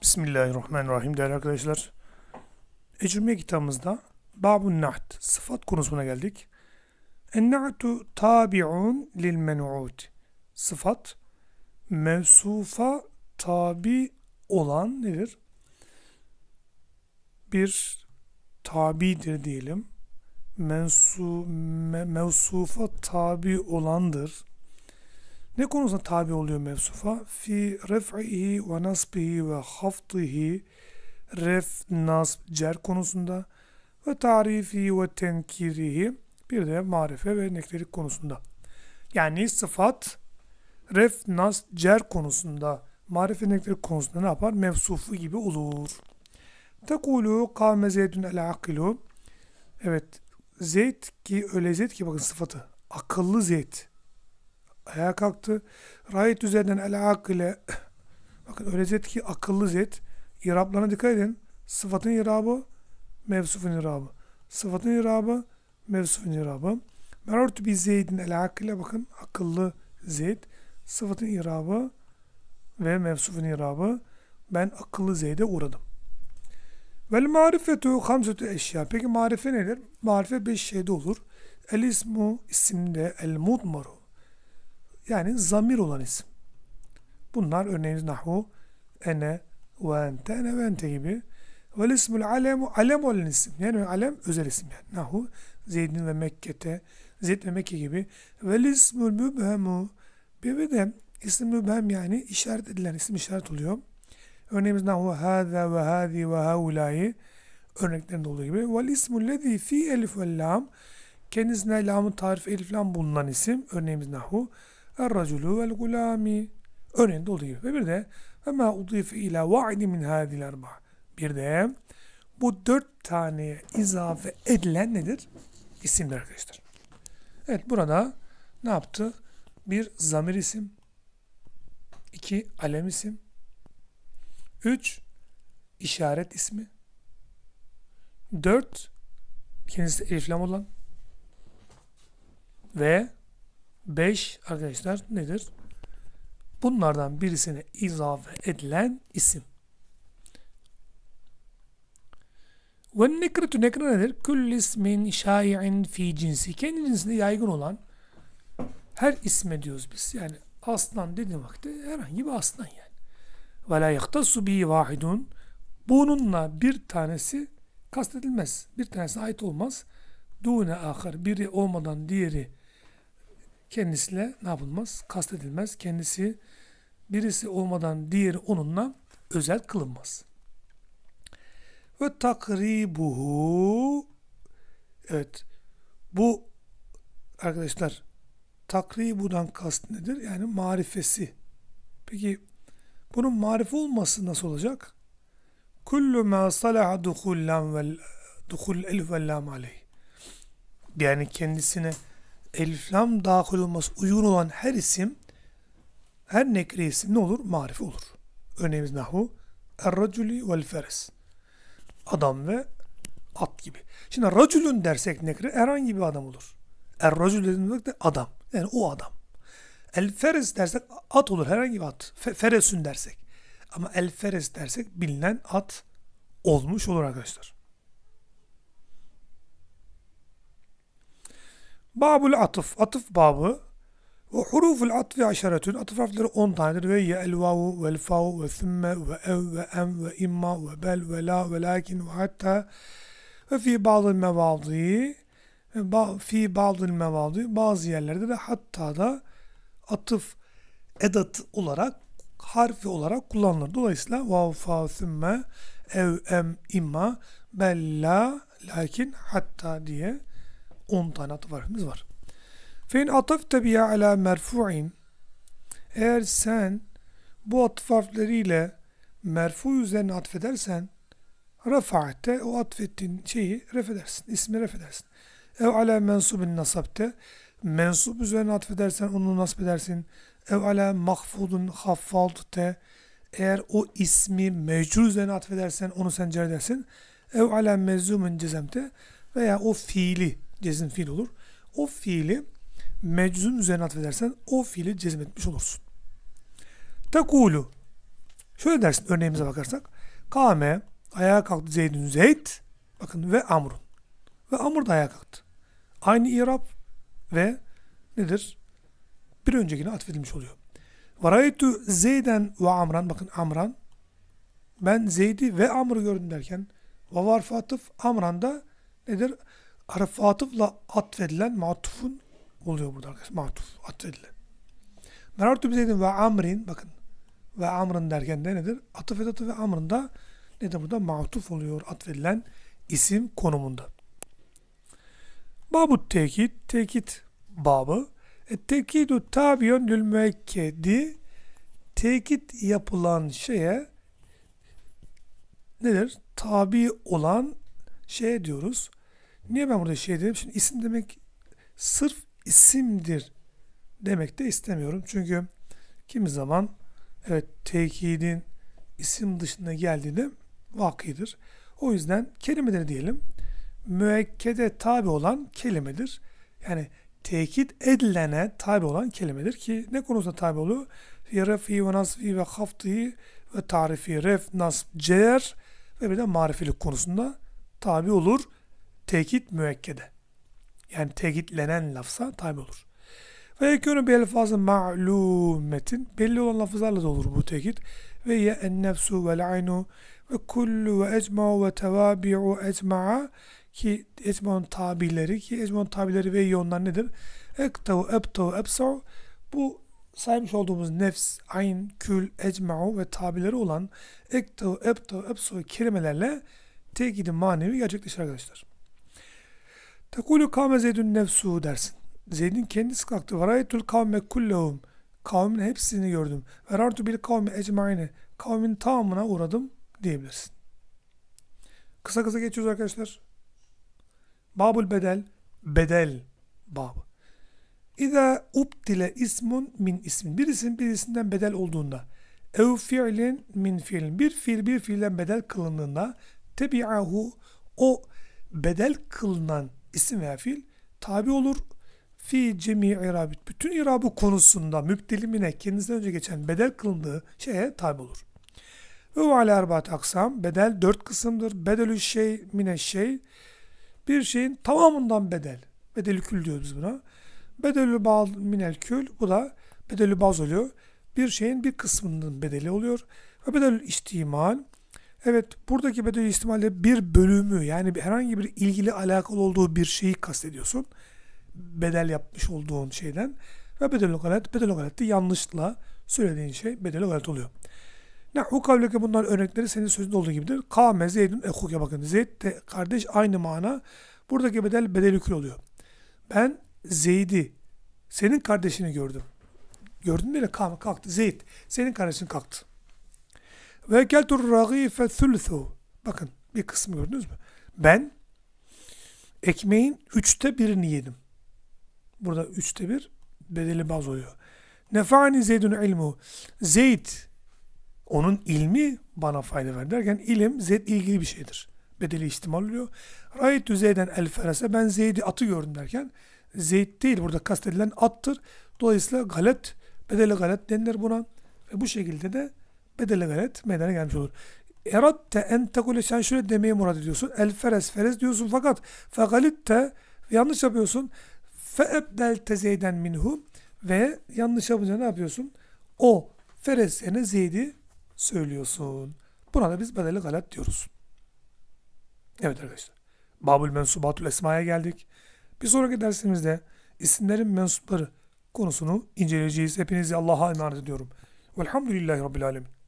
Bismillahirrahmanirrahim değerli arkadaşlar. Ecrüme kitabımızda Babun Naht sıfat konusuna geldik. En-na'tu tabi'un lil men'ud. Sıfat mevsufa tabi olan nedir? Bir tabidir diyelim. Mensu, me, mevsufa tabi olandır. Ne konusunda tabi oluyor mevsufa? Fi ref'ihi ve nasbihi ve haftihi ref, nasb, cer konusunda ve tarifi ve tenkirihi bir de marife ve nekterik konusunda. Yani sıfat ref, nasb, cer konusunda marife nekterik konusunda ne yapar? Mevsufu gibi olur. Tekulu kâme zeydün el akilu Evet. Zeyd ki öyle Zeyd ki bakın sıfatı. Akıllı Zeyd ayağa kalktı. Rahit üzerinden el ak ile bakın öyle zet ki akıllı zet. İrablarına dikkat edin. Sıfatın irabı, mevsufun irabı. Sıfatın irabı, mevsufun irabı. Merartu bi zeydin el ak ile bakın akıllı zeyd. Sıfatın irabı ve mevsufun irabı. Ben akıllı zeyde uğradım. Vel marifetu hamsetu eşya. Peki marife nedir? Marife beş şeyde olur. El ismu isimde el mudmaru. Yani zamir olan isim. Bunlar örneğimiz nahu ene ve ente ene ve ente gibi. Vel ismul alemu alem olan isim. Yani alem özel isim yani. Nahu Zeydin ve Mekke'te Zeyd ve Mekke gibi. Ve ismul mübhemu bir de isim mübhem yani işaret edilen isim işaret oluyor. Örneğimiz nahu hâzâ ve hâzi ve hâulâyi örneklerinde olduğu gibi. Ve ismul lezî fî elif ve lam kendisine lamı tarif elif lam bulunan isim. Örneğimiz nahu. Er-raculu vel gulami. Örneğinde olduğu gibi. Ve bir de ve ma udife ila va'di min hadil erba. Bir de bu dört taneye izafe edilen nedir? İsimdir arkadaşlar. Evet burada ne yaptı? Bir zamir isim. iki alem isim. Üç işaret ismi. Dört kendisi eliflam olan ve 5 arkadaşlar nedir? Bunlardan birisine izafe edilen isim. Ve nekretu nekre nedir? Küll ismin şai'in fi cinsi. Kendi cinsinde yaygın olan her isme diyoruz biz. Yani aslan dediğim vakti herhangi bir aslan yani. Ve la yahtassu bi vahidun. Bununla bir tanesi kastedilmez. Bir tanesi ait olmaz. Dune ahar. Biri olmadan diğeri kendisiyle ne yapılmaz? Kastedilmez. Kendisi birisi olmadan diğeri onunla özel kılınmaz. Ve takribuhu Evet. Bu arkadaşlar takribudan kast nedir? Yani marifesi. Peki bunun marif olması nasıl olacak? Kullu ma salaha duhullan vel duhul elif vel lam aleyh. Yani kendisine elif lam dahil olması uygun olan her isim her nekre isim ne olur? Marife olur. Örneğimiz nahu er-raculi vel feres. Adam ve at gibi. Şimdi racülün dersek nekre herhangi bir adam olur. Er-racül dediğimiz de adam. Yani o adam. El-feres dersek at olur. Herhangi bir at. feresün dersek. Ama el-feres dersek bilinen at olmuş olur arkadaşlar. Babul atıf, atıf babı. Ve huruful atfi aşaretün, atıf harfleri 10 tanedir. Ve ye elvavu, vel favu, ve sümme, ve ev, ve em, ve imma, ve bel, ve la, ve lakin, ve hatta, ve fi bazı mevadi, ba, fi bazı mevadi, bazı yerlerde de hatta da atıf edat olarak, harfi olarak kullanılır. Dolayısıyla vav, fa, sümme, ev, em, imma, "la", lakin, hatta diye 10 tane atıf harfimiz var. Fein ataf tabiya ala merfu'in eğer sen bu atıf harfleriyle merfu üzerine atfedersen rafa'te o atfettiğin şeyi refedersin. ismi refedersin. Ev ala mensubin nasabte mensup üzerine atfedersen onu nasip edersin. Ev ala mahfudun haffaldte eğer o ismi mecrur üzerine atfedersen onu sen cer edersin. Ev ala mezzumun cezemte veya o fiili cezim fiil olur. O fiili meczun üzerine atfedersen o fiili cezim etmiş olursun. Takulu. Şöyle dersin örneğimize bakarsak. Kame ayağa kalktı Zeydün Zeyd. Bakın ve Amrun. Ve Amr da ayağa kalktı. Aynı irab ve nedir? Bir öncekine atfedilmiş oluyor. Varaytu Zeyden ve Amran. Bakın Amran. Ben Zeyd'i ve Amr'ı gördüm derken. Ve varfatıf Amran da nedir? Harf atıfla atfedilen matufun oluyor burada arkadaşlar. Matuf, atfedilen. Merartu bizeydin ve amrin, bakın. Ve amrın derken de nedir? Atıf edatı ve amrın da nedir burada? Matuf oluyor, atfedilen isim konumunda. Babu tekit, tekit babı. E, tekidu tabiyon lül müekkedi. Tekit yapılan şeye nedir? Tabi olan şey diyoruz. Niye ben burada şey dedim? Şimdi isim demek sırf isimdir demek de istemiyorum. Çünkü kimi zaman evet tekidin isim dışında geldiğini vakidir. O yüzden kelimedir diyelim. Müekkede tabi olan kelimedir. Yani tekit edilene tabi olan kelimedir ki ne konusunda tabi oluyor? Fi refi ve nasfi ve haftihi ve tarifi ref, nasb, cer ve bir de marifilik konusunda tabi olur tekit müekkede. Yani tekitlenen lafza tabi olur. Ve yekûnü bir elfazı ma'lûmetin. Belli olan lafızlarla da olur bu tekit. Ve ye en nefsu vel aynu ve kullu ve ecma'u ve tevabi'u ecma'a ki ecma'un tabileri ki ecma'un tabileri ve yonlar nedir? Ektavu, ebtavu, ebsa'u bu saymış olduğumuz nefs, ayn, kül, ecma'u ve tabileri olan ektavu, ebtavu, ebsa'u kelimelerle tekidi manevi gerçekleşir arkadaşlar. Tekulü kavme zeydün nefsuhu dersin. Zeyd'in kendisi kalktı. Ve rayetul kavme kullehum. Kavmin hepsini gördüm. Ve rartu bil kavmi ecmaine. Kavmin tamamına uğradım diyebilirsin. Kısa kısa geçiyoruz arkadaşlar. Babul bedel. Bedel babı. İza uptile ismun min ismin. Bir isim bir isimden bedel olduğunda. Ev fiilin min fiilin. Bir fiil bir fiilden bedel kılındığında. Tebi'ahu o bedel kılınan isim veya fiil tabi olur. Fi cemi irabit. Bütün irabı konusunda müptelimine kendisinden önce geçen bedel kılındığı şeye tabi olur. Ve ala erbat aksam. Bedel dört kısımdır. Bedelü şey mine şey. Bir şeyin tamamından bedel. Bedelü kül diyoruz buna. Bedelü bal minel kül. Bu da bedelü baz oluyor. Bir şeyin bir kısmının bedeli oluyor. Ve bedelü ihtimal. Evet buradaki bedel ihtimalle bir bölümü yani herhangi bir ilgili alakalı olduğu bir şeyi kastediyorsun. Bedel yapmış olduğun şeyden. Ve bedel galet, bedel galette yanlışla söylediğin şey bedel galet oluyor. Nahu kavleke bunlar örnekleri senin sözünde olduğu gibidir. Kame Zeydun Ekuke bakın. Zeyd de kardeş aynı mana. Buradaki bedel bedel bedelükül oluyor. Ben Zeyd'i senin kardeşini gördüm. Gördüm değil mi? Kalktı. Zeyd senin kardeşin kalktı. Ve geldur ragife thülthu. Bakın bir kısmı gördünüz mü? Ben ekmeğin üçte birini yedim. Burada üçte bir bedeli baz oluyor. Nefani zeydun ilmu. Zeyd onun ilmi bana fayda ver derken ilim zeyd ilgili bir şeydir. Bedeli ihtimal oluyor. Rayetü zeyden el ferese. Ben zeydi atı gördüm derken zeyt değil burada kastedilen attır. Dolayısıyla galet bedeli galet denir buna. Ve bu şekilde de bedele gayret meydana gelmiş olur. Eratte en tekule sen şöyle demeyi murat ediyorsun. El feres feres diyorsun fakat fegalitte yanlış yapıyorsun. Fe ebdelte zeyden minhu ve yanlış yapınca ne yapıyorsun? O feres yerine zeydi söylüyorsun. Buna da biz bedeli galat diyoruz. Evet arkadaşlar. Babül mensubatul esmaya geldik. Bir sonraki dersimizde isimlerin mensupları konusunu inceleyeceğiz. Hepinizi Allah'a emanet ediyorum. Velhamdülillahi Rabbil Alemin.